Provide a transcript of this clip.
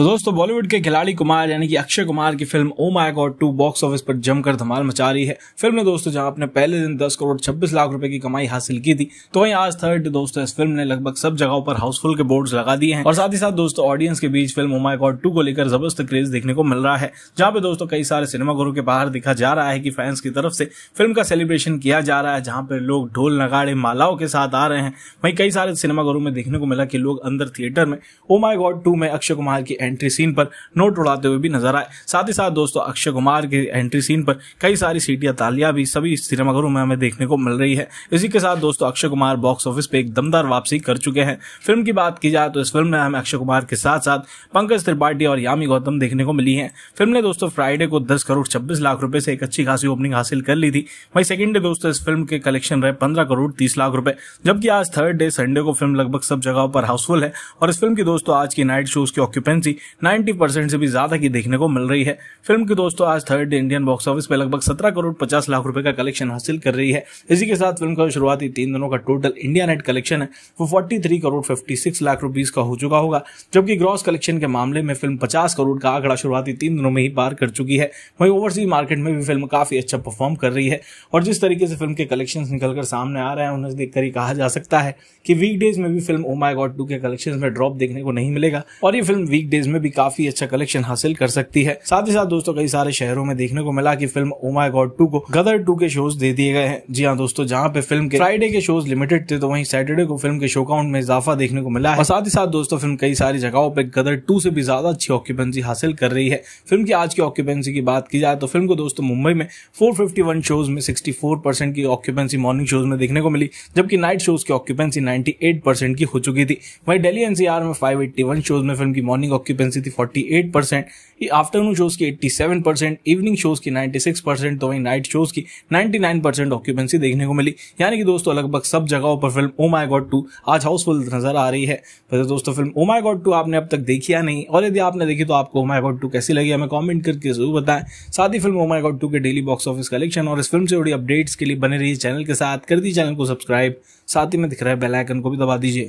तो दोस्तों बॉलीवुड के खिलाड़ी कुमार यानी कि अक्षय कुमार की film oh my god two box office पर जमकर धमाल मचा रही है फिल्म ने दोस्तों जहां अपने पहले दिन 10 करोड़ 26 लाख रुपए की कमाई हासिल की थी तो वहीं आज थर्ड दोस्तों इस फिल्म ने लगभग सब जगहों पर हाउसफुल के बोर्ड लगा दिए हैं और साथ ही साथ दोस्तों ऑडियंस के बीच फिल्म ओमाय गॉड टू को लेकर जबरदस्त क्रेज देखने को मिल रहा है जहाँ पे दोस्तों कई सारे सिनेमाघरों के बाहर दिखा जा रहा है की फैंस की तरफ से फिल्म का सेलिब्रेशन किया जा रहा है जहाँ पे लोग ढोल नगाड़े मालाओं के साथ आ रहे हैं वहीं कई सारे सिनेमाघरों में देखने को मिला की लोग अंदर थिएटर में ओ माई गॉड टू में अक्षय कुमार की एंट्री सीन पर नोट उड़ाते हुए भी नजर आए साथ ही साथ दोस्तों अक्षय कुमार के एंट्री सीन पर कई सारी सीटियां तालियां भी सभी सिनेमाघरों में हमें देखने को मिल रही है इसी के साथ दोस्तों अक्षय कुमार बॉक्स ऑफिस पे एक दमदार वापसी कर चुके हैं फिल्म की बात की जाए तो इस फिल्म में हमें अक्षय कुमार के साथ साथ पंकज त्रिपाठी और यामी गौतम देखने को मिली है फिल्म ने दोस्तों फ्राइडे को दस करोड़ छब्बीस लाख रुपए से एक अच्छी खासी ओपनिंग हासिल कर ली थी वही सेकंड डे दोस्तों इस फिल्म के कलेक्शन रहे पंद्रह करोड़ तीस लाख रुपए जबकि आज थर्ड डे संडे को फिल्म लगभग सब जगहों पर हाउसफुल है और इस फिल्म की दोस्तों आज की नाइट शोज की ऑक्यूपेंसी नाइन्टी परसेंट से भी ज्यादा की देखने को मिल रही है फिल्म की दोस्तों आज third day Indian box office पे लगभग सत्रह करोड़ पचास लाख रुपए का कलेक्शन हासिल कर रही है इसी के साथ फिल्म का शुरुआती तीन दिनों का टोटल इंडिया नेट कलेक्शन है वो forty three crore fifty six lakh rupees का हो चुका होगा जबकि ग्रॉस कलेक्शन के मामले में फिल्म पचास करोड़ का आंकड़ा शुरुआती तीन दिनों में ही पार कर चुकी है वहीं ओवरसीज मार्केट में भी फिल्म काफी अच्छा परफॉर्म कर रही है और जिस तरीके से फिल्म के कलेक्शन निकलकर सामने आ रहे हैं उन्हें देखकर ही कहा जा सकता है कि वीकडेज में भी film oh my god two के कलेक्शन में ड्रॉप देखने को नहीं मिलेगा और ये फिल्म वीकडे डेज में भी काफी अच्छा कलेक्शन हासिल कर सकती है साथ ही साथ दोस्तों कई सारे शहरों में देखने को मिला की फिल्म ओमा गॉड टू को गदर टू के शोज दे दिए गए हैं जी हाँ दोस्तों जहाँ पे फिल्म के फ्राइडे के शोज लिमिटेड थे तो वहीं सैटरडे को फिल्म के शो काउंट में इजाफा देखने को मिला है और साथ ही साथ दोस्तों फिल्म कई सारी जगहों पर गदर टू से भी ज्यादा अच्छी ऑक्यूपेंसी हासिल कर रही है फिल्म की आज की ऑक्यूपेंसी की बात की जाए तो फिल्म को दोस्तों मुंबई में वन शोज में फोर परसेंट की ऑक्यूपेंसी मॉर्निंग शोज में देखने को मिली जबकि नाइट शोज की ऑक्यूपेंसी एट परसेंट की हो चुकी थी वही डेली एनसीआर में वन शोज में फिल्म की मॉर्निंग ऑक्यूपेंसी थी 48 परसेंट ये आफ्टरनून शोज की 87 परसेंट इवनिंग शोज की 96 परसेंट तो वहीं नाइट शोज की 99 परसेंट ऑक्यूपेंसी देखने को मिली यानी कि दोस्तों लगभग सब जगहों पर film oh my god two आज हाउसफुल नजर आ रही है वैसे दोस्तों film oh my god two आपने अब तक देखी या नहीं और यदि आपने देखी तो आपको ओ माई गॉड टू कैसी लगी हमें कॉमेंट करके जरूर बताएं साथ ही film oh my god two के डेली बॉक्स ऑफिस कलेक्शन और इस फिल्म से जुड़ी अपडेट्स के लिए बने रही चैनल के साथ कर दी चैनल को सब्सक्राइब साथ ही में दिख रहा है बेलाइकन को भी दबा दीजिए